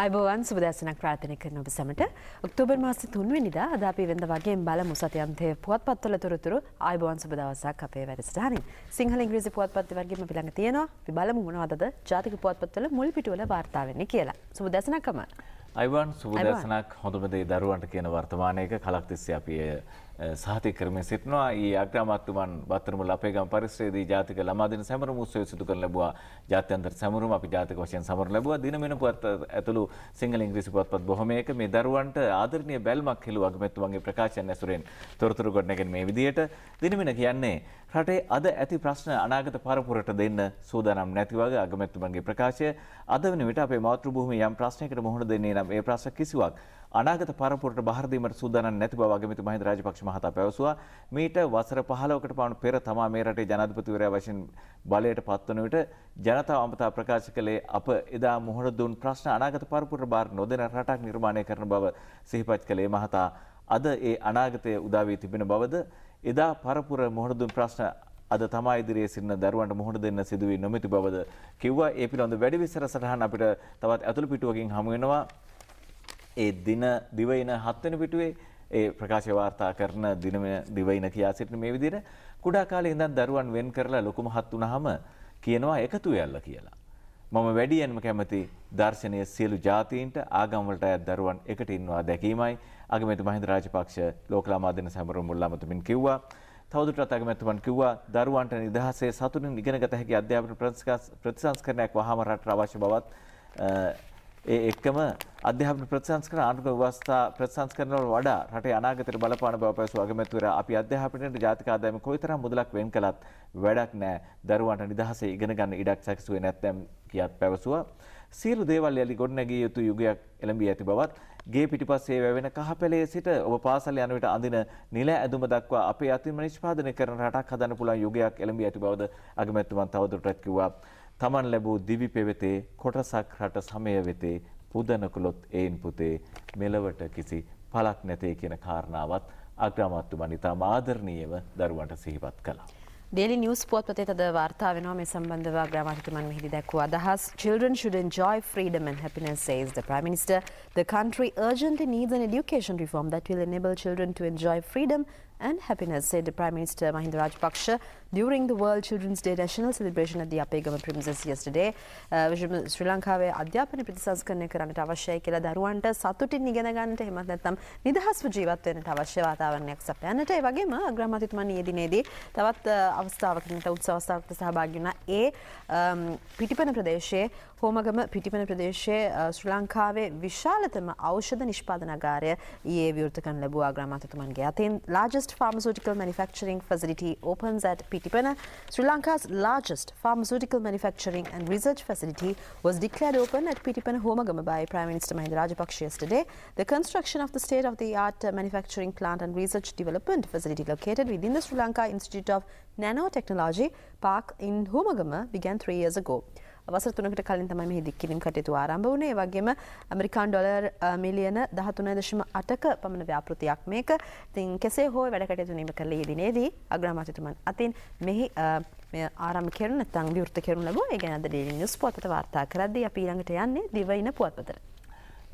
අයිබෝවන් සුබදැසනක් ප්‍රාථනය කරන ඔබ සමට ඔක්තෝබර් මාස තුන්වෙනිදා අද අපි වෙද වගේ බල මුසතයන්තය පුවත් පත්වල තොරතුරු අයිබෝවන් සුබදවසක් අපේ වැඩසටහන සිංහල ඉංග්‍රීසි පුවත් පත්ති වගේ පිළඟ තියෙනවා බලම මුණ අද ජාතික පුවත් පත්වල මුල් පිටුවල වාර්තාාවන්නේ කියලා සුබදැසනකම. අයිවන් සුබදැසනක් හොඳමදේ දරුවන්ට කියන වර්තමානයක කලක්තිස්්‍ය අපිය සාතික කරමින් සිටනවා ඒ අග්‍රාමාත්‍යතුමන් බත්තරමුල්ල අපේගම් පරිශ්‍රයේදී ජාතික ළමා දින සැමරුම උත්සවය සිදු කරන ලැබුවා ජාත්‍යන්තර සැමරුම අපි ජාතික වශයෙන් සමරන ලැබුවා දින මෙන පුවත් ඇතුළු සිංහල ඉංග්‍රීසි පුවත්පත් බොහොමයක මේ දරුවන්ට ආදරණීය බැල්මක් හෙළු අගමැතිතුමන්ගේ ප්‍රකාශයන් ඇසුරෙන් තොරතුරු ගොඩනගෙන මේ විදියට දින මෙන කියන්නේ රටේ අද ඇති ප්‍රශ්න අනාගත පරපුරට දෙන්න සූදානම් නැති වගේ අගමැතිතුමන්ගේ ප්‍රකාශය අද වෙන විට අපේ මාතෘභූමියේ යම් ප්‍රශ්නයකට මුහුණ දෙන්නේ නම් ඒ ප්‍රශ්න කිසිවක් අනාගත පරපුරට බාර දීමට සූදානම් නැති බව අගමැති මහින්ද රාජපක්ෂ මහතා පැවසුවා. මීට වසර 15කට පමණ පෙර තමා මේ රටේ ජනාධිපතිවරයා වශයෙන් බලයට පත්වන විට ජනතාව අමතා ප්‍රකාශ කළේ අප එදා මුහුණ දුන් ප්‍රශ්න අනාගත පරපුරට බාර නොදෙන රටක් නිර්මාණය කරන බව සිහිපත් කළේ මහතා. අද ඒ අනාගතය උදා වී තිබෙන බවද එදා පරපුර මුහුණ දුන් ප්‍රශ්න අද තමා ඉදිරියේ සිටින දරුවන්ට මුහුණ දෙන්න සිදුවී නොමැති බවද කිව්වා ඒ පිළිබඳ වැඩි විස්තර සටහන් අපිට තවත් ඇතුළු පිටුවකින් හමු වෙනවා ඒ දින දිවයින හත්වන පිටුවේ ඒ ප්‍රකාශ වාර්තා කරන දිනම දිවයින කියා සිටින මේ විදිහට කුඩා කාලේ ඉඳන් දරුවන් වෙන් කරලා ලොකුම හත් වුණාම කියනවා එකතු වෙයල්ල කියලා. මම වැඩියෙන්ම කැමති දර්ශනීය සියලු ජාතීන්ට ආගම් වලට අයත් දරුවන් එකට ඉන්නවා දැකීමයි අගමැති මහින්ද රාජපක්ෂ ලෝකලාමාධ්‍යන සමරුව මුල්ලාමතුමින් කිව්වා. තවදුරටත් අගමැතිතුමන් කිව්වා දරුවන්ට නිදහසේ සතුටින් ඉගෙනගත හැකි අධ්‍යාපන ප්‍රතිසංස්කරණයක් වහාම රටට අවශ්‍ය බවත් ඒ එක්කම අධ්‍යාපන ප්‍රතිසංස්කරණ ආණ්ඩුක ව්‍යවස්ථා ප්‍රතිසංස්කරණ වල වඩා රටේ අනාගතයට බලපාන බව පැවසු අගමැතිවරයා අපි අධ්‍යාපනයේ ජාතික ආදායම කොයිතරම් මුදලක් වෙන් කළත් වැඩක් නැහැ දරුවන්ට නිදහසේ ඉගෙන ගන්න ඉඩක් සැකසුවේ නැත්නම් කියත් පැවසුවා සියලු දේවල් යලි ගොඩනැගිය යුතු යුගයක් එළඹී ඇති බවත් ගේ පිටිපස්සේ වැවෙන කහපැලේ සිට ඔබ පාසල් යන විට අඳින නිල ඇඳුම දක්වා අපේ අතිම නිෂ්පාදනය කරන රටක් හදන්න පුළුවන් යුගයක් එළඹී ඇති බවද අගමැතිතුමන් තවදුරටත් කිව්වා තමන් ලැබූ දිවි පෙවෙතේ කොටසක් රට සමය වෙතේ පුදනකුලොත් එයින් පුතේ මෙලවට කිසි පලක් නැතේ කියන කාරණාවත් අග්‍රාමාත්තුමන් ඉතා ආදරණීයව දරුවන්ට සිහිපත් කළා. Daily News පුවත්පතේ තද වාර්තා වෙනවා මේ සම්බන්ධව අග්‍රාමාත්‍යතුමන් මෙහිදී දැක්වූ අදහස් Children should enjoy freedom and happiness says the Prime Minister. The country urgently needs an education reform that will enable children to enjoy freedom and happiness, said Prime Minister Mahinda Rajapaksa during the World Children's Day national celebration at the අපේගම premises yesterday. විශේෂම ශ්‍රී ලංකාවේ අධ්‍යාපන ප්‍රතිසංස්කරණය කරන්නට අවශ්‍යයි කියලා දරුවන්ට සතුටින් ඉගෙන ගන්නට එහෙමත් නැත්නම් නිදහස්ව ජීවත් වෙන්නට අවශ්‍ය වාතාවරණයක් සපයන්නට ඒ වගේම අග්‍රාමාත්‍යතුමන් ඊයේ දිනේදී තවත් uh, අවස්ථාවකට උත්සව අවස්ථාවකට සහභාගී වුණා. ඒ um, පිටිපන ප්‍රදේශයේ හෝමගම පිටිපන ප්‍රදේශයේ ශ්‍රී ලංකාවේ විශාලතම ඖෂධ නිෂ්පාදනාගාරය ඊයේ විවෘතකන් ලැබුවා ග්‍රාමාතතුමන්ගේ අතින් largest pharmaceutical manufacturing facility opens at Pitipana Sri Lanka's largest pharmaceutical manufacturing and research facility was declared open at Pitipana Homagama by Prime Minister Mahinda Rajapaksa yesterday the construction of the state of the art manufacturing plant and research development facility located within the Sri Lanka Institute of Nanotechnology park in Homagama began 3 years ago වසර තුනකට කලින් තමයි මෙහි දික්කිරීම කටයුතු ආරම්භ වුණේ. ඒ වගේම ඇමරිකානු ඩොලර් මිලියන 13.8ක පමණ ව්‍යාපෘතියක් මේක. ඉතින් කෙසේ හෝ වැඩ කටයුතු නිම කළ ඊ දිනේදී අග්‍රාමාත්‍යතුමන් අතින් මෙහි ආරම කරන තං විෘත කරු ලබ ගැන අද නිස් පොතට වාර්තා කරද අපීරඟට යන්නේ දිවයින පුවත්පතර.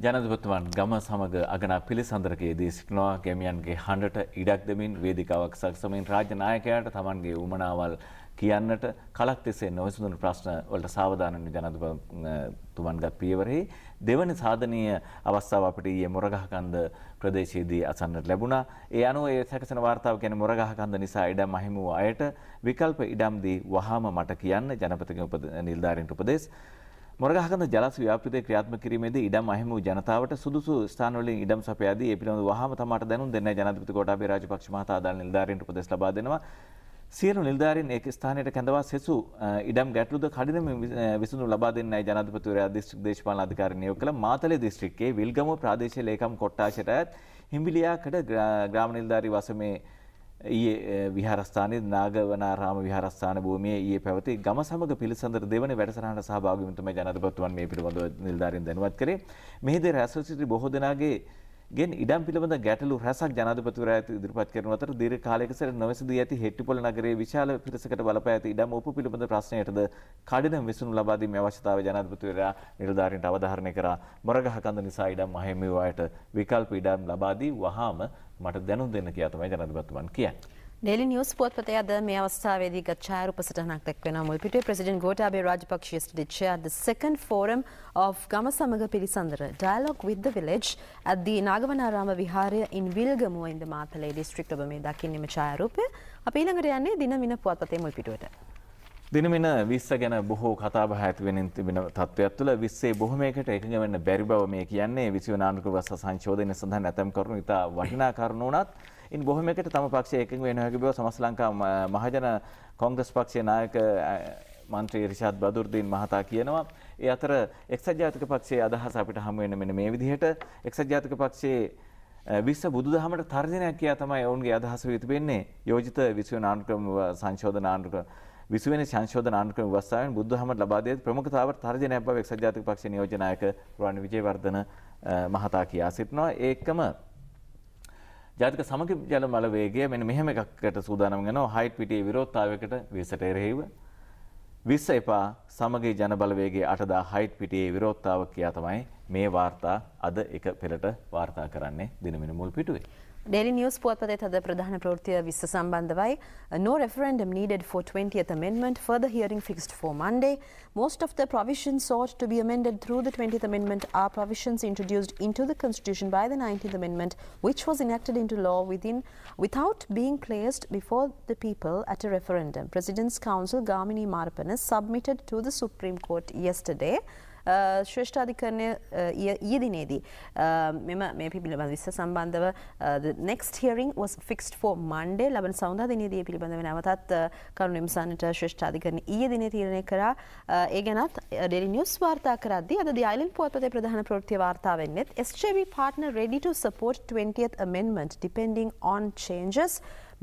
ජනතපතුවන් ගම සමග අගන පිළිසඳරකයේ දී සිටිනවා ගැමියන්ගේ හඬට ඉඩක් දෙමින් වේදිකාවක් සක්සමින් රාජනායකයට තමන්ගේ උමනාවල්. කියන්නට කලක් තිස්සේ නොවිසඳුන ප්‍රශ්න වලට සාවධානව ජනාධිපතිතුමන්ගත් පියවරෙහි දෙවැනි සාධනීය අවස්ථාව අපිට ඊයේ මොරගහකන්ද ප්‍රදේශයේදී අසන්නට ලැබුණා. ඒ අනුව ඒ සැකසෙන වාර්තාව කියන්නේ මොරගහකන්ද නිසා ඉඩම් අහිමි වූ අයට විකල්ප ඉඩම් දී වහාම මට කියන්න ජනපතිගේ නිලධාරීන්ට උපදෙස් මොරගහකන්ද ජලස් ව්‍යාපෘතය ක්‍රියාත්මක කිරීමේදී ඉඩම් අහිමි වූ ජනතාවට සුදුසු ස්ථානවලින් ඉඩම් සපයා දී ඒ පිළිබඳව වහාම තමාට දැනුම් දෙන්න ජනාධිපති කොටාබේ රාජපක්ෂ මහතා අදාළ නිලධාරීන්ට උපදෙස් ලබා දෙනවා. සියලු නිල්ධාරීන් ඒ ස්ථානයට කැඳවා සෙසු ඉඩම් ගැටලුද කඩිනම විසඳු ලබා දෙන්නයි ජනාධිපතිවරයා දිස්ත්‍රික් දේශපාලන අධිකාරී නියෝග කළ මාතලේ දිස්ත්‍රික්කයේ විල්ගමුව ප්‍රාදේශීය ලේකම් කොට්ටාශයට අයත් හිඹිලියාකඩ ග්‍රාම නිලධාරී වසමේ ඊයේ විහාරස්ථානයේ නාගවනාරාම විහාරස්ථාන භූමියේ ඊයේ පැවති ගම සමග පිළිසඳර දෙවන වැඩසටහනට සහභාගී වීම තමයි ජනාධිපතිතුමන් මේ පිළිබඳව නිලධාරීන් දැනුවත් කරේ. මෙහිදී රැස්ව සිටි බොහෝ දෙනාගේ ගෙන් ඉඩම් පිළිබඳ ගැටලු රැසක් ජනාධිපතිවරයා ඉදිරිපත් කරන අතර දීර්ඝ කාලයක සිට නොවැසදී ඇති හෙට්ටිපොළ නගරයේ විශාල පිරිසකට බලපෑ ඇති ඉඩම් ඔප්පු පිළිබඳ ප්‍රශ්නයටද කඩිනම් විසඳුම් ලබා දීමේ අවශ්‍යතාවය ජනාධිපතිවරයා නිලධාරීන්ට අවධාරණය කරා. මොරගහ කන්ද නිසා ඉඩම් අහිමි වූ අයට විකල්ප ඉඩම් ලබා දී වහාම මට දැනුම් දෙන්න කියලා තමයි ජනාධිපතිතුමන් කියන්නේ. ෙලි නිියස් පොත්පතය අද මේ අවස්ථාවේදී ගච්ඡාර උපසටනක් දක්වෙන මුල්පිටේ ප්‍රසිඩන් ගෝටාබේ රාජපක්ෂයට දිච්චා the second forum of ගම සමග පිළිසඳර dialogue with the village at the නාගවනාරාම විහාරය in විල්ගමුව in the Matale district ඔබ මේ දකින්නම ඡායාරූපය අපි ඊළඟට යන්නේ දිනමින පුවත්පතේ මුල්පිටුවට දිනමින විස්ස ගැන බොහෝ කතාබහ ඇතිවෙන තිබෙන තත්ත්වයක් තුළ විස්සේ බොහොමයකට එකඟ වෙන්න බැරි බව මේ කියන්නේ විසිවනානුකව සංශෝධනය සඳහන් ඇතම් කරුණු ඉතා වටිනා කරුණු වුණත් ඉන් බොහොම එකට තම පක්ෂය එකඟ වෙන හැකි බව සමස්ත ලංකා මහජන කොංග්‍රස් පක්ෂයේ නායක මන්ත්‍රී රිෂාඩ් බදුර්දීන් මහතා කියනවා ඒ අතර එක්සත් ජාතික පක්ෂයේ අදහස අපිට හමු වෙන මෙන්න මේ විදිහට එක්සත් ජාතික පක්ෂයේ විස්ස බුදුදහමට තර්ජනයක් කියා තමයි ඔවුන්ගේ අදහස වී තිබෙන්නේ යෝජිත 20 වෙනි ආණ්ඩුක්‍රම සංශෝධන ආණ්ඩුක්‍රම විසුවෙන සංශෝධන ආණ්ඩුක්‍රම වස්සාවෙන් බුදුදහමට ලබා දෙන ප්‍රමුඛතාවට තර්ජනයක් බව එක්සත් ජාතික පක්ෂයේ නියෝජනායක රුවන් විජේවර්ධන මහතා කියා සිටිනවා ඒකම ජාතික සමග ජල මලවේගය මෙන මෙහෙම එකක්කට සූදානම් ගෙන හයිට් පිටියේ විරෝධතාවයකට විසට එරෙහිව විස්ස එපා සමගී ජන බලවේගේ අටදා හයිට් පිටියේ විරෝධතාව කියා තමයි මේ වාර්තා අද එක පෙරට වාර්තා කරන්නේ දිනමින මුල් පිටුවේ. ඩෙලි නිියස් පුවත්පතේ no referendum needed for 20th amendment further hearing fixed for Monday most of the provisions sought to be amended through the 20th amendment are provisions introduced into the constitution by the 19th amendment which was enacted into law within without being placed before the people at a referendum president's council Garmini Marapana submitted to the supreme court yesterday ශ්‍රේෂ්ඨාධිකරණය ඊය දිනේදී. මෙම මේ පිබිලබඳ විස්ස සම්බන්ධව next හිරින් ස් fix ෝ මන්ඩේ ලබන සෞද දිනදී පිළිබඳව නැවතත් කරුණු නිම්සානට ශ්‍රෂ්ඨාධිකරන ඊය දින තීරණය කරා ඒ ගැනත් ඩෙලි නිියස් වාර්තා කරද අද දයිලන් පුවත්පතේ ප්‍රධාන ප්‍රෘතිය වාර්තාාවන්නෙත් ස්චබ පාටන ready to support 20th amendment depending on changes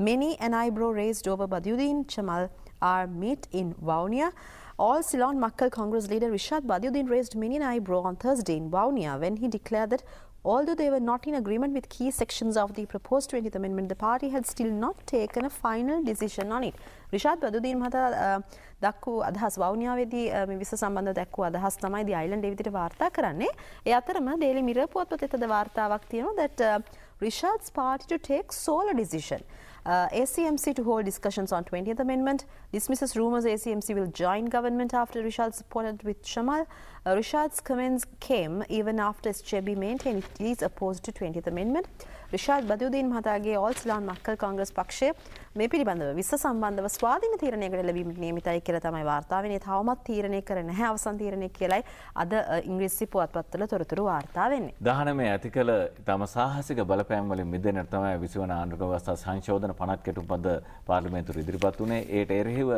many an eyebrow raised over Baduddin Chamal are meet in Vaunia. All Ceylon Makkal Congress leader Rishad Badiuddin raised many an eyebrow on Thursday in Baunia when he declared that although they were not in agreement with key sections of the proposed 20th amendment, the party had still not taken a final decision on it. Rishad රිෂාත් Mata uh, Daku Adhas අදහස් වෞනිාවේදී uh, විස සම්බඳ දැක්ව අදහස් තමයි ද the විදිට වාර්තා කරන්නේ ඒ අතරම daily මිරපුවත්පත එතද වාර්තාවක් තියෙනවා that uh, Rishad's party to take sole decision. Uh, ACMC to hold discussions on 20th Amendment, dismisses rumours ACMC will join government after Rishad's appointment with Shamal. Uh, Rishad's comments came even after Chebi maintained it is opposed to 20th Amendment. Rishad බදයුදීන් මහතාගේ ඔල් ස්ලාන් මක්කල් Congress පක්ෂය මේ පිළිබඳව විස්ස සම්බන්ධව ස්වාධීන තීරණයකට ලැබීම නියමිතයි කියලා තමයි වාර්තාවනේ තවමත් තීරණය කර නැහැ අවසන් තීරණය කියලයි අද ඉංග්‍රීසි පුවත්පත්වල තොරතුරු වාර්තා වෙන්නේ. දහනමේ ඇති කළ තම සාහසික බලපෑම් වලින් මිදෙන්නට තමයි 20 වන ආණ්ඩුක ව්‍යවස්ථා සංශෝධන පනත් කෙටුම්පද පාර්ලිමේන්තුව ඉදිරිපත් වුණේ. ඒට එරෙහිව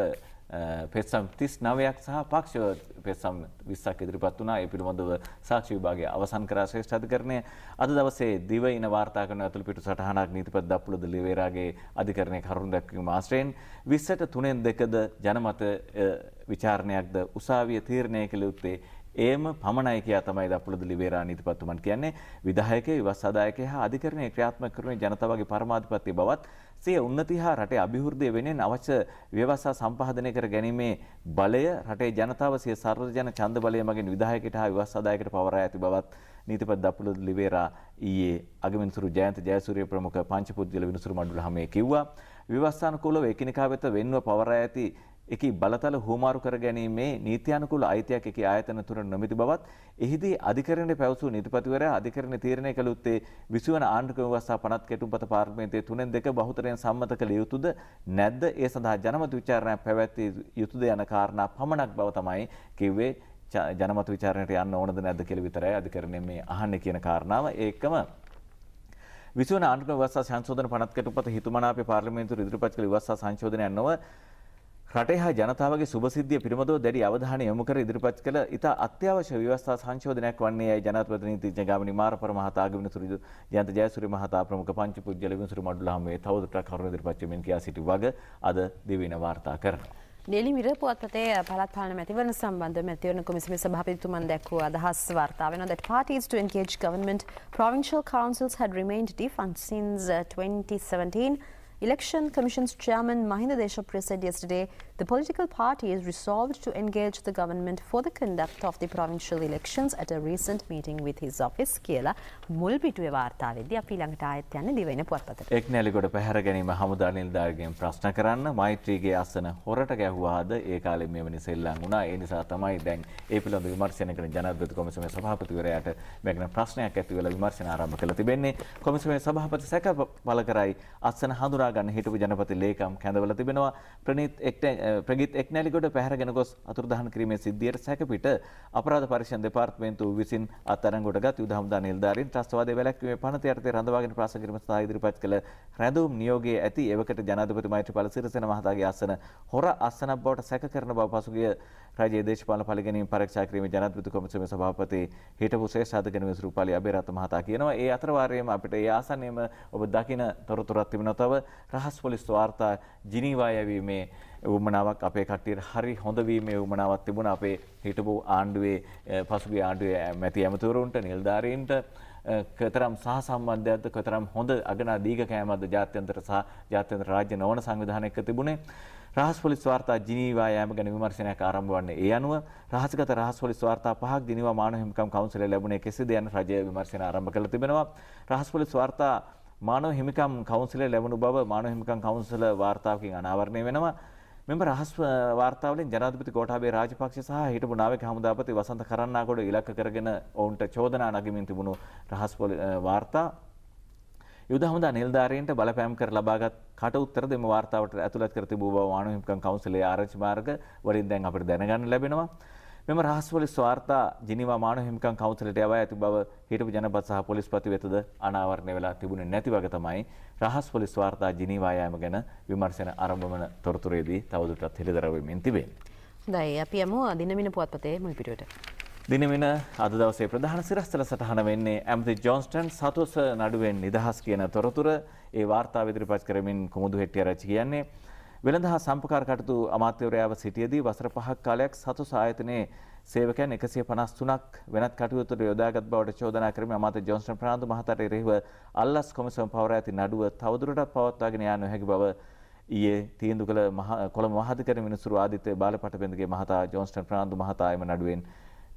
පෙත්සම් තිස් නවයක් සහ පක්ෂව පෙත්සම් විස්සක් ඉදිරිපත් වනා ඒ පිළිබඳව සාක්ෂි විභාගේ අවසන් කරා ශ්‍රේෂ්ඨ අධිකරණය අද දවසේ දිවයින වාර්තා කරන ඇතුළු පිටු සටහනක් නීතිපති දප්පුලද ලිවේරාගේ අධිකරණය කරුණු දැක්වීම ආශ්‍රයෙන් 20ට 3න් 2ද ජනමත විචාරණයක්ද උසාවිය තීරණය කළ යුත්තේ ඒම පමණයි කියා තමයි දපුළද ලිවේරා නීතිපත්තුමන් කියන්නේ විධායක විවස්සාදායක හා අධිකරණය ක්‍රියාත්මක කරන ජනතාවගේ පරමාධිපත්‍ය බවත් සිය උන්නති හා රටේ අභිවෘද්ධිය වෙනෙන් අවශ්‍ය ව්‍යවස්ථා සම්පාදනය කර ගැනීමේ බලය රටේ ජනතාව සිය සර්වජන ඡන්ද බලය මගින් විධායකට හා විවස්ථාදායකට පවරා ඇති බවත් නීතිපති දප්පුලොත් ලිවේරා ඊයේ අගමිනිසුරු ජයන්ත ජයසූරිය ප්‍රමුඛ පංචපුද්ගල විනිසුරු මණ්ඩල හැමේ කිව්වා. විවස්ථානුකූලව එකිනෙකා වෙත වෙන්ව පවරා ඇති එකී බලතල හුවමාරු කර ගැනීමේ නීතියනුකූල අයිතියක් එකී ආයතන තුර නොමැති බවත් එහිදී අධිකරණය පැවසූ නීතිපතිවරයා අධිකරණය තීරණය කළ උත්තේ විසුවන ආණ්ඩුක ව්‍යවස්ථා පනත් කැටුම්පත පාර්ලිමේන්තයේ තුනෙන් දෙක බහුතරයෙන් සම්මත කළ යුතුද නැද්ද ඒ සඳහා ජනමත විචාරණයක් පැවැත්විය යුතුද යන කාරණා පමණක් බව තමයි කිව්වේ ජනමත විචාරණයට යන්න ඕනද නැද්ද කියලා විතරයි අධිකරණය මේ අහන්නේ කියන කාරණාව ඒකම විසුවන ආණ්ඩුක ව්‍යවස්ථා සංශෝධන පනත් කැටුම්පත හිතුමනාපේ පාර්ලිමේන්තුව ඉදිරිපත් කළ ව්‍යවස්ථා සංශෝධනයක් නොව රටේ හා ජනතාවගේ සුභසිද්ධිය පිළිබඳව දැඩි අවධානය යොමු කර ඉදිරිපත් කළ ඉතා අත්‍යවශ්‍ය ව්‍යවස්ථා සංශෝධනයක් වන්නේ යයි ජනාධිපති නීතිඥ ගාමිණී මාරපර මහතා අගවිනිසුරු ජයන්ත ජයසූරිය මහතා ප්‍රමුඛ පංච පුජ්‍යල විනිසුරු මඩුලහමේ තවදුරටත් කරුණු ඉදිරිපත් වෙමින් කියා සිටි වග අද දිවින වාර්තා කරනවා. නෙලිමිර පුවත්පතේ පළත්පාලන මැතිවරණ සම්බන්ධ මැතිවරණ කොමිසමේ සභාපතිතුමන් දැක්වූ අදහස් වාර්තා වෙනවා that parties to engage government provincial councils had remained defunct since uh, 2017 Election Commission's Chairman Mahinda Desha said yesterday the political parties resolved to engage the government for the conduct of the provincial elections at a recent meeting with his office කියලා මුල්පිටුවේ වාර්තාවේදී අපි ළඟට ආයෙත් යන්නේ දිවෙන පුවත්පතට. එක්නැලිගොඩ පැහැර ගැනීම හමුදා නිලධාරිගෙන් ප්‍රශ්න කරන්න මෛත්‍රීගේ ආසන හොරට ගැහුවාද ඒ කාලේ මෙවැනි සෙල්ලම් වුණා. ඒ නිසා තමයි දැන් ඒ පිළිබඳ විමර්ශනය කරන ජනාධිපති කොමිසමේ සභාපතිවරයාට මෙගන ප්‍රශ්නයක් ඇති වෙලා විමර්ශන ආරම්භ කළා තිබෙන්නේ. කොමිසමේ සභාපති සැක පළ කරයි අසන හඳුනා ගන්න හිටපු ජනපති ලේකම් කැඳවලා තිබෙනවා. ප්‍රනීත් එක්ට ප්‍රගිත් එක්නැලිගොඩ පැහරගෙන ගොස් අතුරදහන් කිරීමේ සිද්ධියට සැකපිට අපරාධ පරිශන් දෙපාර්තමේන්තු විසින් අත්තරගොට ගත් යුදහමුදා නිල්ධාරින් ත්‍රස්වාද වැලැක්වීමේ පනත යටතේ රඳවාගෙන ප්‍රාස කිරීම සඳහා ඉදිරිපත් කළ රැඳවුම් නියෝගයේ ඇති එවකට ජනාධිපති මෛත්‍රීපාල සිරිසේන මහතාගේ ආසන හොර අස්සනක් බවට සැක කරන බව පසුගිය රජයේ දේශපාලන පළගැනීම් පරීක්ෂා කිරීමේ ජනාධිපති කොමිසමේ සභාපති හිටපු ශ්‍රේෂ්ඨාධිකරණ විසුරුපාලි අබේරත් මහතා කියනවා ඒ අතර වාරයේම අපිට ඒ ආසන්නයේම ඔබ දකින තොරතුරක් තිබෙනවා තව රහස් පොලිස් වාර්තා ජිනීවා යැවීමේ උමනාවක් අපේ කට්ටියට හරි හොඳවීමේ උමනාවක් තිබුණ අපේ හිටපු ආණ්ඩුවේ පසුගේ ආණ්ඩුවේ මැති ඇමතුවරුන්ට නිල්ධාරීන්ට කතරම් සහ සම්බන්ධයක්ද කතරම් හොඳ අගනා දීග කෑමද ජාත්‍යන්තර සහ ජාත්‍යන්තර රාජ්‍ය නොවන සංවිධානයක තිබුණේ රහස් පොලිස් වාර්තා ජිනීවා යෑම ගැන විමර්ශනයක් ආරම්භ වන්නේ ඒ අනුව රහස්ගත රහස් පොලිස් වාර්තා පහක් ජිනීවා මානව හිමිකම් කවුන්සිලේ ලැබුණේ කෙසේද යන රජය විමර්ශන ආරම්භ කළ තිබෙනවා රහස් පොලිස් වාර්තා මානව හිමිකම් කවුන්සිලේ ලැබුණු බව මානව හිමිකම් කවුන්සිල වාර්තාවකින් අනාවරණය වෙනවා මෙම රහස් වාර්තාවලින් ජනාධිපති ගෝඨාභය රාජපක්ෂ සහ හිටපු නායක හමුදාපති වසන්ත කරන්නාගොඩ ඉලක්ක කරගෙන ඔවුන්ට චෝදනා නගමින් තිබුණු රහස් වාර්තා යුද හමුදා නිලධාරීන්ට බලපෑම් කර ලබාගත් කටඋත්තර දෙම වාර්තාවට ඇතුළත් කර තිබූ බව ආණවිකම් කවුන්සිලේ ආරච්චි මාර්ග වලින් දැන් අපිට දැනගන්න ලැබෙනවා. මෙම රහස්වල ස්වාර්ථා ජිනිවා මානව හිමිකම් කවුන්සිලට යවා ඇති බව හිටපු ජනපද සහ පොලිස් ප්‍රතිවෙතද අනාවරණය වෙලා තිබුණේ නැති වග තමයි රහස්වල ස්වාර්ථා ජිනිවා යාම ගැන විමර්ශන ආරම්භමන තොරතුරේදී තවදුරටත් හෙළිදරව් වෙමින් තිබේ. හොඳයි අපි යමු දිනමින පුවත්පතේ මුල් පිටුවට. දිනමින අද දවසේ ප්‍රධාන සිරස්තල සටහන වෙන්නේ ඇමති ජොන්ස්ටන් සතුස නඩුවෙන් නිදහස් කියන තොරතුර ඒ වාර්තාව ඉදිරිපත් කරමින් කුමුදු හෙට්ටිආරච්චි කියන්නේ වෙළඳ හා සම්පකාර කටතු අමාත්‍යවරයාව සිටියදී වසර පහක් කාලයක් සතු සායතනයේ සේවකයන් එකසිය පනස් තුනක් වෙනත් කටයුතුට යොදාගත් බවට චෝදනා කරම අමාත ජොන්සන් ප්‍රනාාන්දු මහතර එරෙහිව අල්ලස් කොමිසම පවර ඇති නඩුව තවදුරටත් පවත්වාගෙන යා නොහැකි බව ඊයේ තීන්දු කළ කොළ මහධකර මිනිසුරු ආදිත්‍ය බාලපටපෙන්දගේ මහතා ජොන්ස්ටන් ප්‍රනාාන්දු මහතායම නඩුවෙන්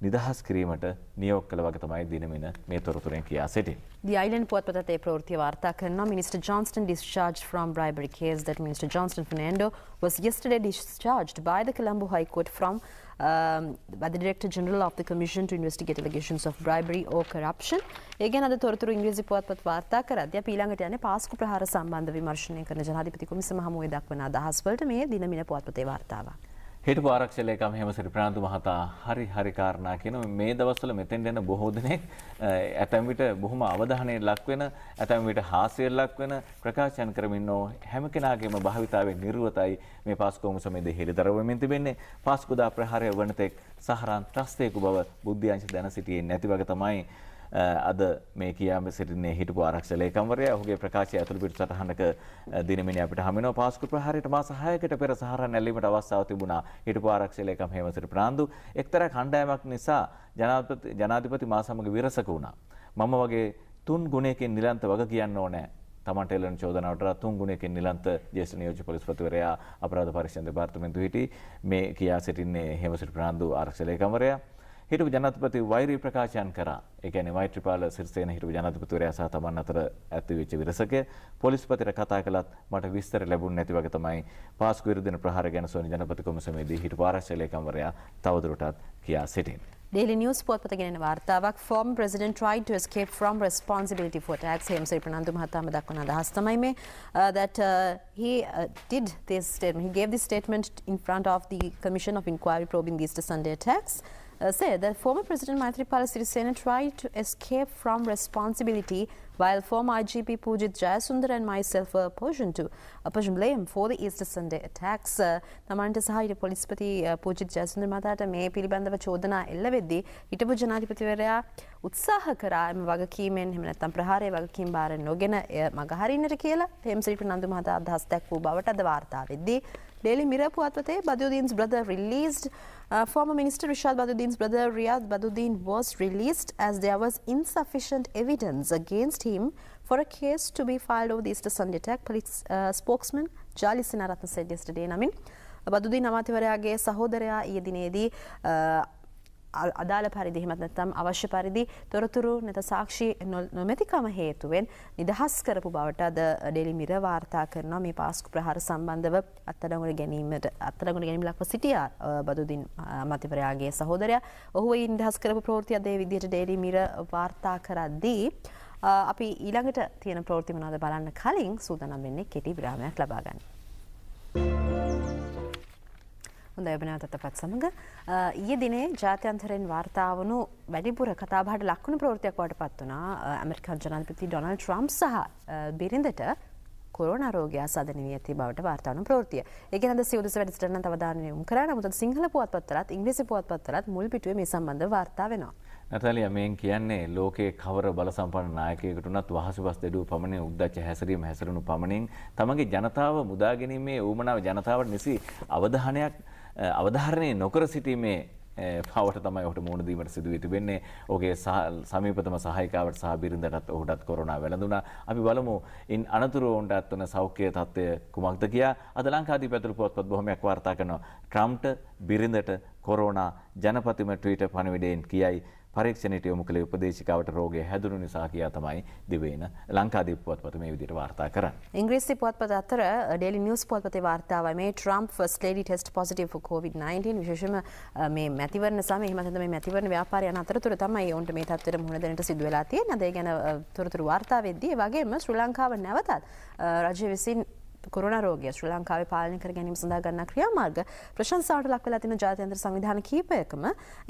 නිදහස් කිරීමට නියෝග කළ වගේ තමයි දිනමින මේ තොරතුරෙන් කියා සිටින්. The island පුවත්පතත් ඒ ප්‍රවෘත්තිය වාර්තා කරනවා. Minister Johnston discharged from bribery case that Minister Johnston Fernando was yesterday discharged by the Colombo High Court from um, by the Director General of the Commission to investigate allegations of bribery or corruption. ඒ ගැන අද තොරතුරු ඉංග්‍රීසි පුවත්පත් වාර්තා කරද්දී අපි ඊළඟට යන්නේ පාස්කු ප්‍රහාර සම්බන්ධ විමර්ශනය කරන ජනාධිපති කුමිසම හමුවේ දක්වන අදහස් වලට මේ දිනමින පුවත්පතේ වාර්තාවක්. හිටපු ආරක්ෂලයකම හෙම සිරි ප්‍රාන්තු මහතා හරි හරි කාරණා කියන මේ දවස්වල මෙතෙන් යන බොහෝ දෙනෙක් ඇතැම් විට බොහොම අවධානය ලක් වෙන ඇතැම් විට හාසිය ලක් වෙන ප්‍රකාශයන් කරමින් ඕ හැම කෙනාගේම භාවිතාවේ නිර්වතයි මේ පාස්කෝම සමේද හෙළිදරවමින් තිබෙන්නේ පාස්කුදා ප්‍රහාරය වනතෙක් සහරන් ත්‍රස්තයකු බව බුද්ධ්‍යංශ දැන සිටියේ නැති වගේ තමයි අද මේ කියාම සිටින්නේ හිටපු ආරක්ෂලේකම්වරය ඔහුගේ ප්‍රකාශය ඇතුළු පිටු සටහනක දිනමිනි අපිට හමිනව පාස්කු ප්‍රහාරයට මාස 6කට පෙර සහාර නැල්ලීමට අවස්ථාව තිබුණා හිටපු ආරක්ෂලේකම් හේමසිරි ප්‍රනාන්දු එක්තරා කණ්ඩායමක් නිසා ජනාධිපති ජනාධිපති මා සමග විරසක වුණා මම වගේ තුන් ගුණයකින් නිලන්ත වග කියන්න ඕනෑ තමන්ට එලන චෝදනාවට තුන් ගුණයකින් නිලන්ත ජේෂ්ඨ නියෝජ්‍ය පොලිස්පතිවරයා අපරාධ පරීක්ෂණ දෙපාර්තමේන්තුව හිටි මේ කියා සිටින්නේ හේමසිරි ප්‍රනාන්දු ආරක්ෂලේකම්වරයා හිටපු ජනාධිපති වෛරී ප්‍රකාශයන් කරා. ඒ කියන්නේ මෛත්‍රීපාල සිරිසේන හිටපු ජනාධිපතිවරයා සහ තමන් අතර ඇති වෙච්ච විරසක පොලිස්පතිට කතා කළත් මට විස්තර ලැබුණ නැති වගේ තමයි පාස්කු විරුද්ධ ප්‍රහාර ගැන සෝනි ජනපති කොමිසමේදී හිටපු ආරක්ෂක ලේකම්වරයා තවදුරටත් කියා සිටින්නේ. Daily News පොත්පත ගෙනෙන වාර්තාවක් from president tried to escape from responsibility for attacks Hemasiri Fernando මහතාම දක්වන අදහස් තමයි මේ uh, that uh, he uh, did this statement he gave this statement in front of the commission of inquiry probing the Easter Sunday attacks uh, Uh, said that former President Maithripala Sirisena tried to escape from responsibility while former IGP Pujit Jayasundar and myself were apportioned to apportioned blame for the Easter Sunday attacks. තමන්ට සහ පොලිස්පති පූජිත් ජයසුන්දර මතාට මේ පිළිබඳව චෝදනා එල්ල වෙද්දී හිටපු ජනාධිපතිවරයා උත්සාහ කරා එම වගකීමෙන් එහෙම නැත්නම් ප්‍රහාරය වගකීම් බාර නොගෙන එය මගහරින්නට කියලා පෙම්සිරි ප්‍රනන්දු මහතා අදහස් දැක්වූ බවට අද වාර්තා වෙද්දී Daily Mirror Puatwate, Baduddin's brother released. Uh, former Minister Rishad Baduddin's brother Riyad Baduddin was released as there was insufficient evidence against him for a case to be filed over the Easter Sunday attack. Police uh, spokesman Jali Sinaratna said yesterday. I mean, Baduddin Amathivarayaගේ සහෝදරයා ඊයේ දිනේදී අදාළ පරිදි හිමත් නැත්තම් අවශ්‍ය පරිදි තොරතුරු නැත සාක්ෂි නොමැතිකම හේතුවෙන් නිදහස් කරපු බවට අද ඩෙලි මිර වාර්තා කරනවා මේ පාස්කු ප්‍රහාර සම්බන්ධව අත්තඩගුණ ගැනීමට අත්තඩගුණ ගැනීම ලක්ව සිටිය බදුදින් මතිපරයාගේ සහෝදරය ඔහු ඉන්දහස් කරපු ප්‍රෘතිය අදේ විදිහට ඩෙලි මිර වාර්තා කරද්දී. අපි ඊළඟට තියෙන ප්‍රෘතිමනාද බලන්න කලින් සූදනම් වෙන්නේ කෙටි බ්‍රාමයක් ලබාගන්න. Thank you. හොඳ එබනාතත පැත් සමඟ ඊය දිනේ ජාත්‍යන්තරෙන් වාර්තාාවනු වැඩිපුර කතාබට ලක්ුණු ප්‍රෘතියක් වට පත් වනා ඇමරිකන් ජනපති ඩොනල් ට්‍රම් සහ බිරිඳට කොරන රෝග සදන ඇති බවට වාර්තාන ප්‍රෘතිය එකන සිවද වැඩටන අවධානයම් කරන මුද සිංහල පුවත්පත්තරත් ඉංග්‍රසි පුවත්පත්තරත් මුල් පිටුව මේ සම්බඳ වාර්තා වෙනවා. නැතලිය මෙන් කියන්නේ ලෝකේ කවර බලසම්පන්න නායකයකටුනත් වහසුවස් දෙඩු පමණ උද්දච්ච හැසරීම හැසරනු පමණින් තමගේ ජනතාව මුදාගැනීමේ ඌමනාව ජනතාවට නිසි අවධානයක් අවධාරණය නොකර සිටීමේ පවට තමයි ඔහුට මුණදීමට සිදුව තිබෙන්නේ ඕගේ සමීපතම සහහිකාවට සහබිරිඳටත් ඔහුටත් කොරුණා වැළඳුන අපි බලමු ඉන් අනතුරුවන්ට අත්වන සෞඛ්‍යය තත්ත්වය කුමක්ද කියා අද ලංකාදී පැතුරු පොත්පත් බොහොමයක් වාර්තා කරනවා ට්‍රම්ට බිරිඳට කොරෝනා ජනපතිම ට්‍රීට පණවිඩයෙන් කියයි පරීක්ෂණයට යොමු කළේ උපදේශිකාවට රෝගය හැදුණු නිසා කියා තමයි දිවයින ලංකාදීප පුවත්පත මේ විදිහට වාර්තා කරන්නේ. ඉංග්‍රීසි පුවත්පත අතර ඩෙලි නිවුස් පුවත්පතේ වාර්තාවයි මේ Trump first lady test positive for COVID-19 විශේෂම මේ මැතිවරණ සම එහෙම නැත්නම් මේ මැතිවරණ ව්‍යාපාරය යන අතරතුර තමයි ඔවුන්ට මේ තත්ත්වයට මුහුණ දෙන්නට සිදු වෙලා තියෙන්නේ. අද ඒ ගැන තොරතුරු වාර්තා වෙද්දී ඒ වගේම ශ්‍රී ලංකාව නැවතත් රජය විසින් කොරන රෝගය ශ්‍ර ලංකාව පාලනය කර ගැනීම සඳහා ගන්න ක්‍රියාමාර්ග ප්‍රශංසාට ලක් වෙලා තියෙන ජාත්‍යන්තර සංවිධාන කීපයකම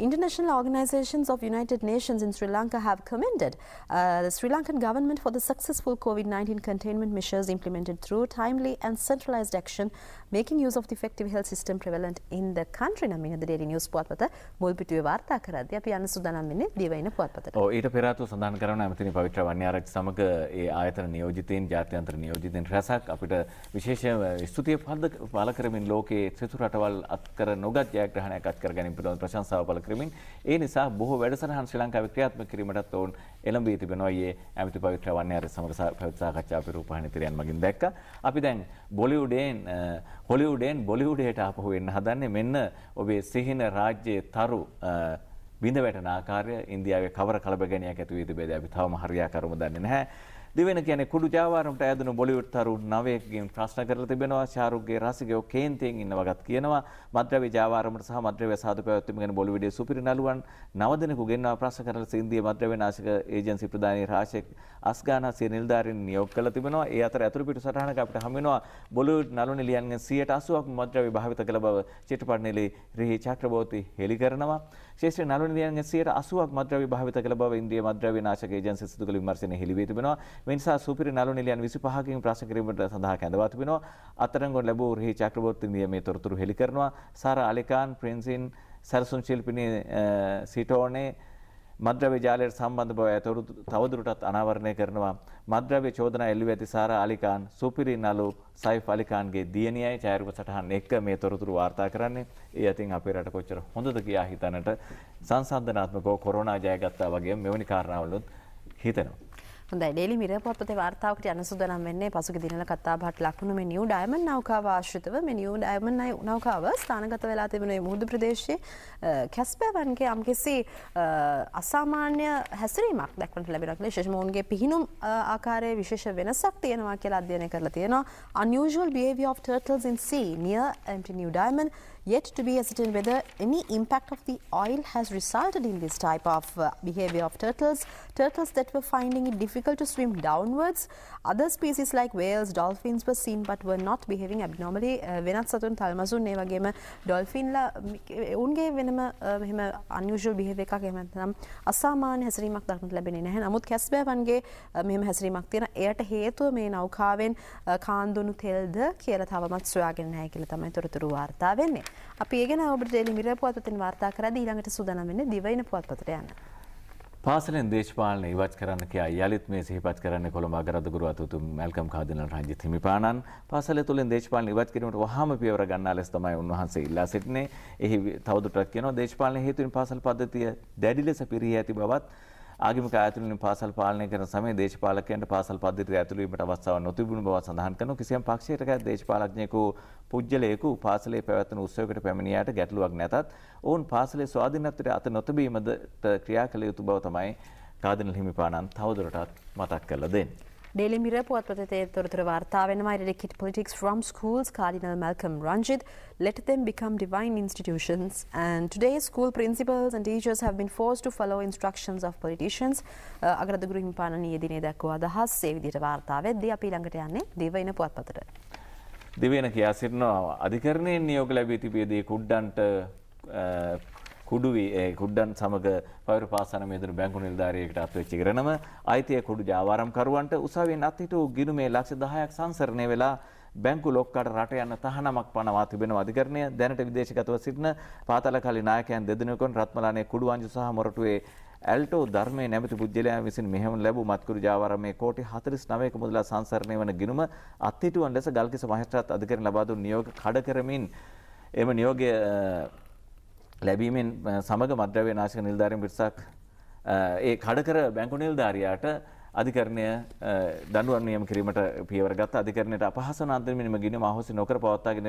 International Organizations of United Nations in Sri Lanka have commended uh, the Sri Lankan government for the successful COVID-19 containment measures implemented through timely and centralized action making use of the effective health system prevalent in the country නම් ඉහත daily news පුවත්පත මුල් පිටුවේ වාර්තා කරද්දී අපි යන්න සූදානම් වෙන්නේ දිවයින පුවත්පතට. ඔව් ඊට පෙර අතව සඳහන් කරන අමතිනි පවිත්‍ර වන්‍යාරච්ච සමග ඒ ආයතන නියෝජිතයින් ජාත්‍යන්තර නියෝජිතයින් රැසක් අපිට විශේෂ ස්තුතිය පද පළ කරමින් ලෝකයේ ත්‍රිසු රටවල් අත්කර නොගත් ජයග්‍රහණයක් අත්කර ගැනීම පිළිබඳ ප්‍රශංසාව පළ කරමින් ඒ නිසා බොහෝ වැඩසටහන් ශ්‍රී ලංකාවේ ක්‍රියාත්මක කිරීමටත් ඔවුන් එළඹී තිබෙනවා ඊයේ ඇමති පවිත්‍ර වන්‍යාරච්ච සමග පැවති සාකච්ඡා අපි රූපවාහිනී තිරයන් මගින් දැක්කා. අපි දැන් බොලිවුඩයෙන් හොලිවුඩෙන් බොලිවුඩයට ආපහු වෙන්න හදන්නේ මෙන්න ඔබේ සිහින රාජ්‍යයේ තරු බිඳ වැටන ආකාරය ඉන්දියාවේ කවර කලබගැනියක් ඇති වේද බෙද අපි තවම හරියා කරමු දන්නේ නැහැ. දෙවෙන කියන කුඩු ජාවාරමට ඇදුණු බොලිවුඩ් තරුණ නවයකගෙන් ප්‍රශ්න කරලා තිබෙනවා ශාරුක්ගේ රසිකයෝ කේන්තියෙන් ඉන්නවගත් කියනවා මද්‍රව්‍ය ජාවාරමට සහ මද්‍රව්‍ය සාදු පැවැත්වීම ගැන බොලිවුඩයේ සුපිරි නළුවන් නව දෙනෙකු ගෙන්වා ප්‍රශ්න කරලා සින්දිය මද්‍රව්‍ය නාශක ඒජන්සි ප්‍රධානී රාෂෙක් අස්ගානා සිය නිලධාරීන් නියෝග කළා තිබෙනවා ඒ අතර අතුරු පිටු සටහනක අපිට හම් වෙනවා බොලිවුඩ් නළු නිලියන්ගෙන් 80%ක් මද්‍රව්‍ය භාවිත කළ බව චිත්‍රපට නිලී රිහි චක්‍රවර්ති හෙළි කරනවා ශේෂ්‍ර නලනිදයන් සියට අසුවක් මද්‍රවි භාවිත කළ බව ඉන්දිය මද්‍රව්‍ය නාශක ඒජන්සි සිදු කළ විමර්ශනය හෙළිවී තිබෙනවා. මේ නිසා සුපිරි නලනිලියන් 25කින් ප්‍රශ්න කිරීමට සඳහා කැඳවා තිබෙනවා. අත්තරංගොඩ ලැබූ රිහි චක්‍රවර්ති නිය මේ තොරතුරු හෙළි කරනවා. සාරා අලිකාන් ප්‍රින්සින් සරසුන් ශිල්පිනී සීටෝනේ මද්‍රව්‍ය ජාලයට සම්බන්ධ බව ඇතොරුතු තවදුරටත් අනාවරණය කරනවා මද්‍රව්‍ය චෝදනා එල්ලුව ඇති සාරා අලිකාන් සුපිරි නලු සයිෆ් අලිකාන්ගේ දියණියයි ඡායාරූප සටහන් එක්ක මේ තොරතුරු වාර්තා කරන්නේ. ඒ අතින් අපේ රට කොච්චර හොඳද කියලා හිතනට සංසන්දනාත්මකව කොරෝනා ජයගත්තා වගේ මෙවැනි කාරණාවලුත් හිතෙනවා. හොඳයි ඩේලි මිර පොත්පතේ වාර්තාවකට යන සුදනම් වෙන්නේ පසුගිය දිනවල කතා බහට ලක්වුණු මේ නියු ඩයමන්ඩ් නෞකාව ආශ්‍රිතව මේ නියු ඩයමන්ඩ් නෞකාව ස්ථානගත වෙලා තිබෙන මේ මුහුදු ප්‍රදේශයේ කැස්පෑවන්ගේ යම්කිසි අසාමාන්‍ය හැසිරීමක් දක්වන්නට ලැබෙනවා කියලා විශේෂම ඔවුන්ගේ පිහිනුම් ආකාරයේ විශේෂ වෙනසක් තියෙනවා කියලා අධ්‍යයනය කරලා තියෙනවා unusual behavior of turtles in sea near empty new diamond yet to be ascertained whether any impact of the oil has resulted in this type of uh, behavior of turtles. Turtles that were finding it difficult to swim downwards. Other species like whales, dolphins were seen but were not behaving abnormally. Uh, වෙනත් සතුන් තල්මසුන් ඒ වගේම ඩොල්ෆින්ලා ඔවුන්ගේ වෙනම uh, මෙහෙම අන්යුෂල් බිහිව එකක් එහෙම නැත්නම් අසාමාන්‍ය හැසිරීමක් දක්නට ලැබෙන්නේ නැහැ. නමුත් කැස්බෑවන්ගේ uh, මෙහෙම හැසිරීමක් තියෙන එයට හේතුව මේ නෞකාවෙන් කාන්දුණු තෙල්ද කියලා තවමත් සොයාගෙන නැහැ කියලා තමයි තොරතුරු වාර්තා වෙන්නේ. අපි ඒගෙන ඔබට දෙලිමිර පුවත්පතෙන් වාර්තා කරද්දී ඊළඟට සූදානම් වෙන්නේ දිවයින පුවත්පතට යන්න. පාසලෙන් දේශපාලන ඉවත් කරන්න කියා යළිත් මේ සිහිපත් කරන්න කොළඹ අගරදගුරු අතුතුම් මැල්කම් කාදිනල් රංජිත් හිමිපාණන් පාසල තුළින් දේශපාලන ඉවත් කිරීමට වහාම පියවර ගන්නා ලෙස තමයි උන්වහන්සේ ඉල්ලා සිටින්නේ. එහි තවදුරටත් කියනවා දේශපාලන හේතුවෙන් පාසල් පද්ධතිය දැඩි ලෙස පිරී ඇති බවත් ආගමික ආයතන පාසල් පාලනය කරන සමයේ දේශපාලකයන්ට පාසල් පද්ධතිය ඇතුළු වීමට අවස්ථාවක් නොතිබුණු බව සඳහන් කරනවා. කිසියම් පක්ෂයකට දේශපාලඥයෙකු පුජ්‍යලයෙකු පාසලේ පැවැත්වෙන උත්සවයකට පැමිණියාට ගැටලුවක් නැතත් ඔවුන් පාසලේ ස්වාධීනත්වයට අත නොතබීමට ක්‍රියා කළ යුතු බව තමයි කාදිනල් හිමිපාණන් තවදුරටත් මතක් කරලා දෙන්නේ. ඩෙලි මිර පුවත්පතේ තොරතුර වාර්තාාවෙන ඩෙකිට politics from schools Cardinal Malcolm Ranjit let them become divine institutions and today school principals and teachers have been forced to follow instructions of politicians uh, අගරදගුරු හිමිපාණනී දිනේ දැක්වූ අදහස් ඒ විදිහට වාර්තා වෙද්දී අපි ළඟට යන්නේ දිවයින පුවත්පතට දිවෙන කියා සිටනවා අධිකරණයෙන් නියෝග ලැබී තිබේදී කුඩ්ඩන්ට කුඩු කුඩ්ඩන් සමග පවර පාසන මෙදර බැංකු නිල්ධාරයකට අත්වෙච්චි කරනම අයිතිය කුඩු ජාවාරම්කරුවන්ට උසාවෙන් අත්හිට වූ ගිනුමේ ලක්ෂ දහයක් සංසරණය වෙලා බැංකු ලොක්කට රට යන්න තහනමක් පනවා තිබෙන අධිකරණය දැනට විදේශගතව සිටින පාතල කලි නායකයන් දෙදෙනෙකුන් රත්මලානේ කුඩුවංජු සහ මොරටුවේ ඇල්ටෝ ධර්මයේ නැමැති පුජ්‍යලයා විසින් මෙහෙම ලැබූ මත්කුරු ජාවාරමේ කෝටි 49ක මුදලා සංසරණය වන ගිනුම අත්හිටුවන් ලෙස ගල්කිස මහේස්ත්‍රාත් අධිකරණ ලබා දුන් නියෝග කඩ කරමින් එම නියෝගය ලැබීමෙන් සමග මද්‍රව්‍ය නාශක නිල්ධාරෙන් පිරිසක් ඒ කඩකර බැංකු නිල්ධාරයාට අධිකරණය දඩුවන් නියම කිරීමට පියවරගත් අධිකරණයට අපහසන අන්දරමිනිම ගෙන මහොසි නොකර පවත්තාගෙන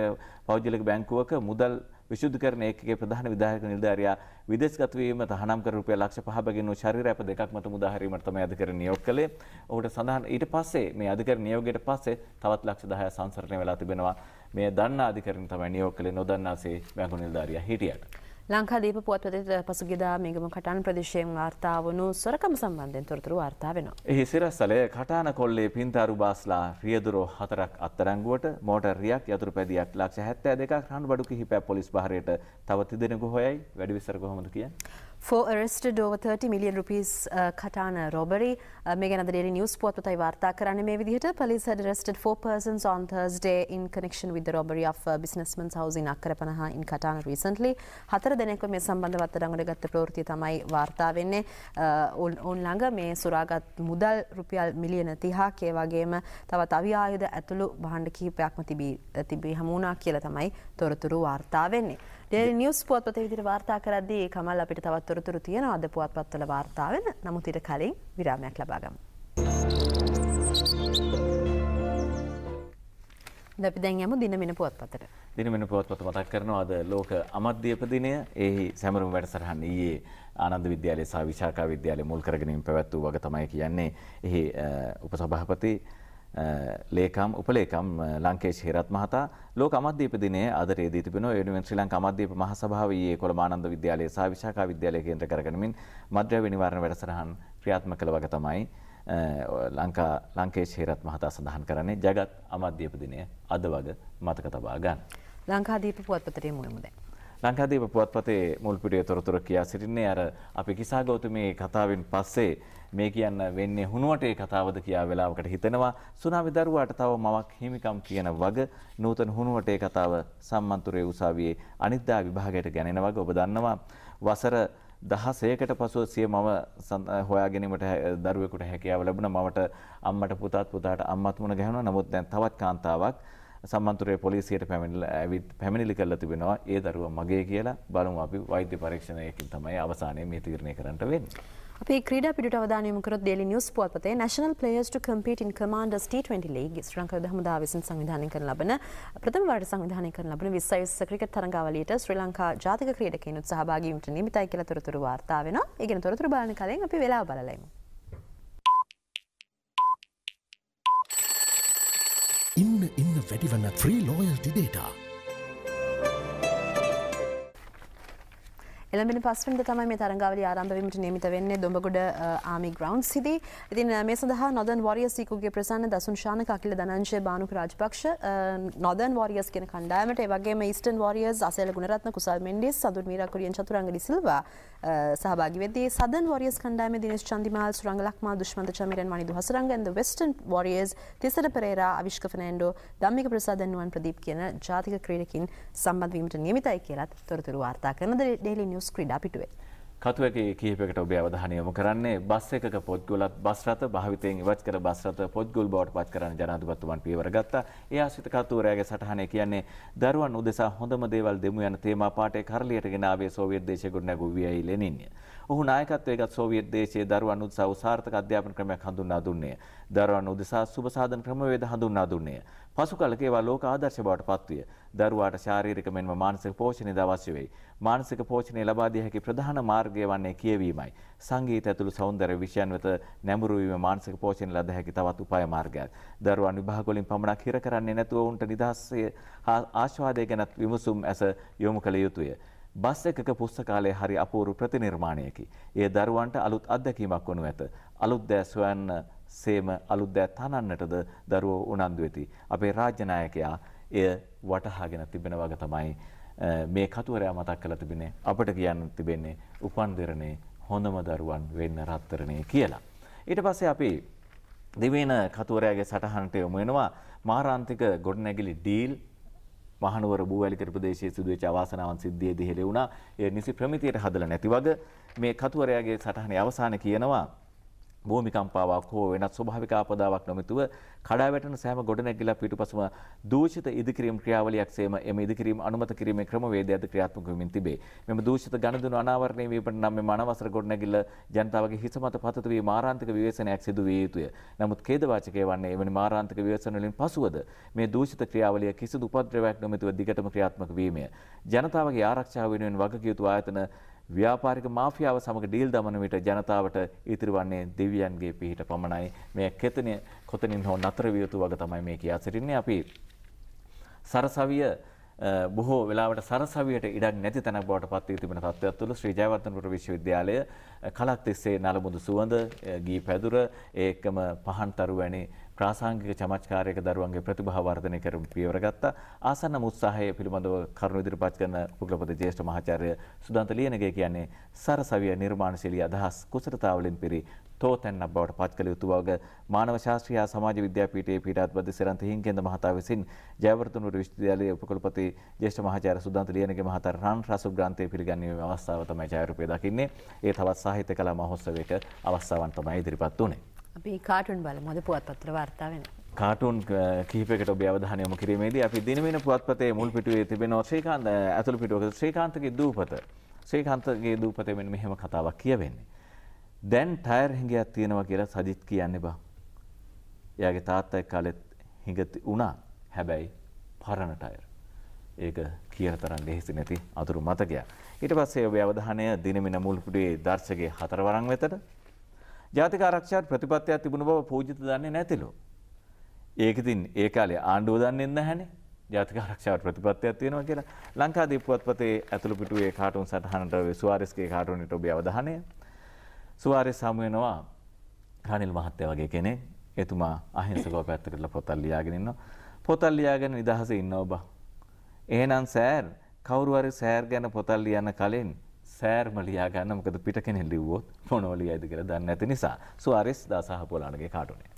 පෞද්ගලික බැංකුවක මුදල් විශුද්ධකරණ ඒකගේ ප්‍රධාන විදායක නිලධාරයා විදේශගතවීම තහනම් කර රුපියල් ලක්ෂ 5 ගෙනු ශරීර අප දෙකක් මත මුදා හැරීමට තමයි අධිකරණ නියෝග කළේ. ඔහුට සඳහන් ඊට පස්සේ මේ අධිකරණ නියෝගයට පස්සේ තවත් ලක්ෂ 10 සංසරණය වෙලා තිබෙනවා. මේ දන්නා අධිකරණ තමයි නියෝග කළේ නොදන්නාසේ බැංකු නිලධාරියා හිටියට. ලංකාදීප පුවත් පතිත පසුගිදා මේගම කටාන ප්‍රදේශයෙන් වාර්තා වනු සොරකම සම්බන්ධයෙන් තොරතුරු වාර්තා වෙනවා. එහි සිරස්සලය කටාන කොල්ලේ පින්තාරු බාස්ලා රියදුරෝ හතරක් අත්තරංගුවට මෝටරියක් යතුරු පැදියක් ලක්ෂ හැත්තෑ දෙකක් රණ්ඩු බඩු කිහිපයක් පොලිස් භාරයට තව තිදෙනෙකු හොයයි වැඩිවිස්තර කොහොමද කියන්නේ? four arrested over 30 million rupees uh, Katana robbery. Uh, Megan and the Daily News පුවත්පතයි වාර්තා කරන්නේ මේ විදිහට police had arrested four persons on Thursday in connection with the robbery of uh, businessman's house in අක්කරපනහ in Katana recently. හතර දෙනෙක්ව මේ සම්බන්ධව අත්අඩංගුවට ගත්ත ප්‍රවෘත්තිය තමයි වාර්තා වෙන්නේ. ඔවුන් uh, ළඟ මේ සුරාගත් මුදල් රුපියල් මිලියන 30ක ඒ වගේම තවත් අවි ආයුධ ඇතුළු භාණ්ඩ කිහිපයක්ම තිබී තිබී හමු වුණා කියලා තමයි තොරතුරු වාර්තා වෙන්නේ. ඩෙල් නිියස් පුවත්පත විදිර වාර්තා කරද්දී කමල් අපිට තවත්තොරතුරු තියෙන අද පුවත්පත්වල වාර්තාවෙන නමුතිට කලින් විරාමයක් ලබාගම්. දැපි දැන්යම දිනමෙන පුවත්පතට. දිනමෙන පුවත්පත මතක් කරනවා අද ලෝක අමධ්‍යපදිනය එහි සැමරුම් වැඩසරහන් ඊයේ ආනන්ද විද්‍යාලය සහ විශාකා විද්‍යාලය මුල් කරගෙනින් පැවැත් වූ වග තමයි කියන්නේ එහි උපසභාපති ලේකම් උපලේකම් ලංකේෂ් හිරත් මහතා ලෝක අමද්දීප දිනේ අද රේදී තිබෙන වෙනුවෙන් ශ්‍රී ලංකා අමද්දීප මහසභාවේ කොළඹ ආනන්ද විද්‍යාලය සහ විශාඛා විද්‍යාලය කේන්ද්‍ර කරගෙනමින් මද්‍රව්‍ය නිවාරණ වැඩසටහන් ක්‍රියාත්මක කළ වග තමයි ලංකා ලංකේෂ් හිරත් මහතා සඳහන් කරන්නේ ජගත් අමද්දීප දිනේ අද වග මතක තබා ගන්න. ලංකාදීප පුවත්පතේ මුලමුදැන් ලංකාදීප පුවත්පතේ මුල් පිටියේ තොරතුරු කියා සිටින්නේ අර අපි කිසා ගෞතමී කතාවෙන් පස්සේ මේ කියන්න වෙන්නේ හුණුවට ඒ කතාවද කියා වෙලාවකට හිතෙනවා සුනාමි දරුවාට තව මවක් හිමිකම් කියන වග නූතන හුණුවට ඒ කතාව සම්මන්තුරේ උසාවියේ අනිද්දා විභාගයට ගැනෙන වග ඔබ දන්නවා වසර දහසයකට පසුව සිය මම හොයාගැනීමට දරුවෙකුට හැකියාව ලැබුණ මවට අම්මට පුතාත් පුතාට අම්මත් මුණ ගැහුණා නමුත් දැන් තවත් කාන්තාවක් සම්මන්තුරේ පොලිසියට පැමිණිලා ඇවිත් පැමිණිලි කරලා තිබෙනවා ඒ දරුවා මගේ කියලා බලමු අපි වෛද්‍ය පරීක්ෂණයකින් තමයි අවසානයේ මේ තීරණය කරන්නට වෙන්නේ. අපි ක්‍රීඩා පිටුට අවධානය යොමු කරොත් Daily News පුවත්පතේ National Players to Compete in Commanders T20 League ශ්‍රී ලංකා යුද විසින් සංවිධානය කරන ලබන ප්‍රථම වරට සංවිධානය කරන ලබන 20 ක්‍රිකට් තරඟාවලියට ශ්‍රී ලංකා ජාතික ක්‍රීඩකයිනුත් සහභාගී වීමට නියමිතයි කියලා තොරතුරු වාර්තා වෙනවා. ඒ ගැන තොරතුරු බලන කලින් අපි වෙලාව බලලා ඉමු. ඉන්න ඉන්න වැඩිවන්න ෆ්‍රී ලෝයල්ති ඩේටා එළඹෙන පස්වෙනිද තමයි මේ තරඟාවලිය ආරම්භ වීමට නියමිත වෙන්නේ දොඹගොඩ ආමි ග්‍රවුන්ඩ්ස් සිදී. ඉතින් මේ සඳහා නොදර්න් වොරියර්ස් සීකුගේ ප්‍රසන්න දසුන් ශානක අකිල ධනංජය බානුක රාජපක්ෂ නොදර්න් වොරියර්ස් කියන කණ්ඩායමට ඒ වගේම ඊස්ටර්න් වොරියර්ස් අසේල ගුණරත්න කුසල් මෙන්ඩිස් සඳුන් මීරාකුරියන් චතුරංග ඩිසිල්වා සහභාගී වෙද්දී සදර්න් වොරියර්ස් කණ්ඩායමේ Dinesh Chandimal Suranga ලක්මා දුෂ්මන්ත චමිරන් මණිදු Hasaranga and the western warriors Thisara Perera Avishka Fernando Dhammika Prasad නුවන් ප්‍රදීප් කියන ජාතික ක්‍රීඩකින් සම්බන්ධ වීමට නියමිතයි කියලත් තොරතුරු වාර්තා කරන ද ඩෙලි නිවුස් නිවස් ක්‍රීඩා පිටුවේ. කතුවක කීපකට ඔබේ අවධානය යොමු කරන්නේ බස් එකක පොත්ගොලත් බස් රථ භාවිතයෙන් ඉවත් කර බස් රථ පොත්ගොල් බවට පත් කරන ජනාධිපතිතුමන් පියවර ගත්තා. ඒ ආශ්‍රිත කතුවරයාගේ සටහනේ කියන්නේ දරුවන් උදෙසා හොඳම දේවල් දෙමු යන තේමා පාඨය කරලියට ගෙන ආවේ සෝවියට් දේශයේ ගොඩ නැගූ වීයි ලෙනින්. ඔහු නායකත්වයේ ගත් සෝවියට් දේශයේ දරුවන් උදෙසා උසාර්ථක අධ්‍යාපන ක්‍රමයක් හඳුන්වා දුන්නේය. දරුවන් උදෙසා සුබ සාධන ක්‍රමවේද හඳුන්වා දුන්නේය. පසු කලක ඒවා ලෝක ආදර්ශ බවට පත්විය. දරුවාට ශාරීරික මෙන්ම මානසික පෝෂණයද අවශ්‍ය වෙයි. මානසික පෝෂණය ලබා දිය හැකි ප්‍රධාන මාර්ගය වන්නේ කියවීමයි. සංගීත ඇතුළු සෞන්දර්ය විෂයන් වෙත නැඹුරු වීම මානසික පෝෂණය ලද හැකි තවත් උපාය මාර්ගයක්. දරුවන් විභාග වලින් පමණක් හිර කරන්නේ නැතුව උන්ට නිදහසේ හා ආස්වාදය ගැනත් විමසුම් ඇස යොමු කළ යුතුය. බස් එකක පුස්තකාලය හරි අපූරු ප්‍රතිනිර්මාණයකි. ඒ දරුවන්ට අලුත් අත්දැකීමක් වනු ඇත. අලුත් දෑ සොයන්න සේම අලුත්දෑ තනන්නටද දරුවෝ උනන්දු වෙති. අපේ රාජ්‍යනායකයා එය වටහාගෙන තිබෙන වග තමයි මේ කතුවරයා මතක් කළ තිබෙනේ අපට කියන්න තිබෙන්නේ උපන්දරණේ හොඳම දරුවන් වෙන්න රත්තරණය කියලා. ඊට පස්සේ අපි දෙවේන කතුවරයාගේ සටහන්ට යොමු වෙනවා මාරාන්තික ගොඩනැගිලි ඩීල් මහනුවර බූවැලිතර ප්‍රදේශයේ සිදුවෙච්ච අවාසනාවන් සිද්ධියේ දිහෙලේ වුණා. ඒ නිසි ප්‍රමිතියට හදලා නැති වග මේ කතුවරයාගේ සටහනේ අවසානයේ කියනවා භූමිකම්පාවක් හෝ වෙනත් ස්වභාවික ආපදාවක් නොමැතුව කඩා වැටෙන සෑම ගොඩනැගිලා පිටුපසම දූෂිත ඉදිකිරීම් ක්‍රියාවලියක් සේම එම ඉදිකිරීම් අනුමත කිරීමේ ක්‍රමවේදයද ක්‍රියාත්මක වෙමින් තිබේ. මෙම දූෂිත ගණදුන අනාවරණය වීමට නම් මෙම අනවසර ගොඩනැගිල්ල ජනතාවගේ හිස මත පතත වී මාරාන්තික විවේචනයක් සිදු විය යුතුය. නමුත් ඛේදවාචකය වන්නේ එවැනි මාරාන්තික විවේචන වලින් පසුවද මේ දූෂිත ක්‍රියාවලිය කිසිදු උපද්‍රවයක් නොමැතිව දිගටම ක්‍රියාත්මක වීමය. ජනතාවගේ ආරක්ෂාව වෙනුවෙන් වගකියයුතු ආයතන ව්‍යාපාරික මාෆියාව සමග ඩීල් දමන විට ජනතාවට ඉතිරි වන්නේ දෙවියන්ගේ පිහිට පමණයි. මේ කෙතන කොතනින් හෝ නතර විය යුතු වග තමයි මේ කියා සිටින්නේ. අපි සරසවිය බොහෝ වෙලාවට සරසවියට ඉඩක් නැති තැනක් බවට පත් වී තිබෙන තත්ත්වයක් තුළ ශ්‍රී ජයවර්ධනපුර විශ්වවිද්‍යාලය කලක් තිස්සේ නලමුදු සුවඳ ගී පැදුර ඒකම පහන්තරු වැනි ප්‍රාසාංගික චමත්කාරයක දරුවන්ගේ ප්‍රතිභාව වර්ධනය කරමු පියවර ගත්තා. ආසන්න උත්සාහය පිළිබඳව කරුණු ඉදිරිපත් කරන කුලපති ජේෂ්ඨ මහාචාර්ය සුදන්ත ලියනගේ කියන්නේ සරසවිය නිර්මාණශීලී අදහස් කුසලතාවලින් පිරි තෝතැන්නක් බවට පත් කළ යුතු බව මානව ශාස්ත්‍රීය සමාජ විද්‍යාපීඨයේ පීඨාධිපති සිරන්ත හිංකේන්ද මහතා විසින් ජයවර්ධනපුර විශ්වවිද්‍යාලයේ උපකුලපති ජේෂ්ඨ මහාචාර්ය සුදන්ත ලියනගේ මහතා රන් රසු ග්‍රන්ථය පිළිගැන්වීමේ අවස්ථාව තමයි ජයරූපය දකින්නේ. ඒ තවත් සාහිත්‍ය කලා මහෝත්සවයක අවස්ථාවන් තමයි ඉදිරිපත් වුණේ. අපි කාටුන් බල මොද පුවත්පත්‍ර වාර්තාාවෙන. කාටුන් කීපකට ඔබ අවධානයම කිරීමේද අපි දිනවෙන පුවත්පතේ මුල් පිටුවේ තිබෙන ශ්‍රීකාන්ත ඇතුළ පිටුවක ශ්‍රීකාන්තගේ දූපත ශ්‍රීකාන්තගේ දූපතමෙන් මෙහෙම කතාවක් කියවෙන්නේ. දැන් ටයර් හිඟයක් තියෙනවා කියලා සජිත් කියන්න බා. එයාගේ තාත්තයි කාලෙත් හිඟති වුණා හැබැයි පරණ ටයර්. ඒක කියන තරන් ලෙහිසි නැති අතුරු මතකයක්. ඊට පස්සේ ඔබ අවධානය දිනමින මුල්පුඩේ දර්ශකගේ හතරවරන් වෙතට ජාතික ආරක්ෂාවට ප්‍රතිපත්තියක් තිබුණ බව පූජිත දන්නේ නැතිලු. ඒක ඉතින් ඒ කාලේ ආණ්ඩුව දන්නේ නැහැනේ. ජාතික ආරක්ෂාවට ප්‍රතිපත්තියක් තියෙනවා කියලා ලංකාදීප පුවත්පතේ ඇතුළු පිටුවේ කාටුන් සටහනට සුවාරෙස්ගේ කාටුන්ට ඔබේ අවධානය. සුවාරෙස් හමු වෙනවා රනිල් මහත්තයා වගේ කෙනෙක්. එතුමා අහිංසකව පැත්තකට පොතල් ලියාගෙන ඉන්නවා. පොතල් ලියාගෙන නිදහසේ ඉන්න ඔබ. එහෙනම් සෑර් කවුරු හරි සෑර් ගැන පොතල් ලියන කලින් සෑර්ම ලියාගන්න මොකද පිට කෙනෙ ලිව්වොත් මොනෝලිය ඇද කර දන්න ඇති නිසා සුවාරිස් දාසාහ පොලානගේ කාටුනේ.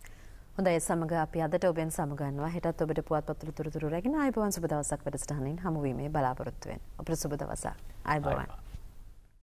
හොඳයි සමඟ අපි අදට ඔබෙන් සමගන්නවා හෙටත් ඔබට පුවත්පත්තුළ තුරතුර රැගෙන අයිබවන් සුබ දවසක් වැඩසටහනින් හමුවීමේ බලාපොරොත්තුවෙන් ඔබට සුබ දවසක් අයිබවන්.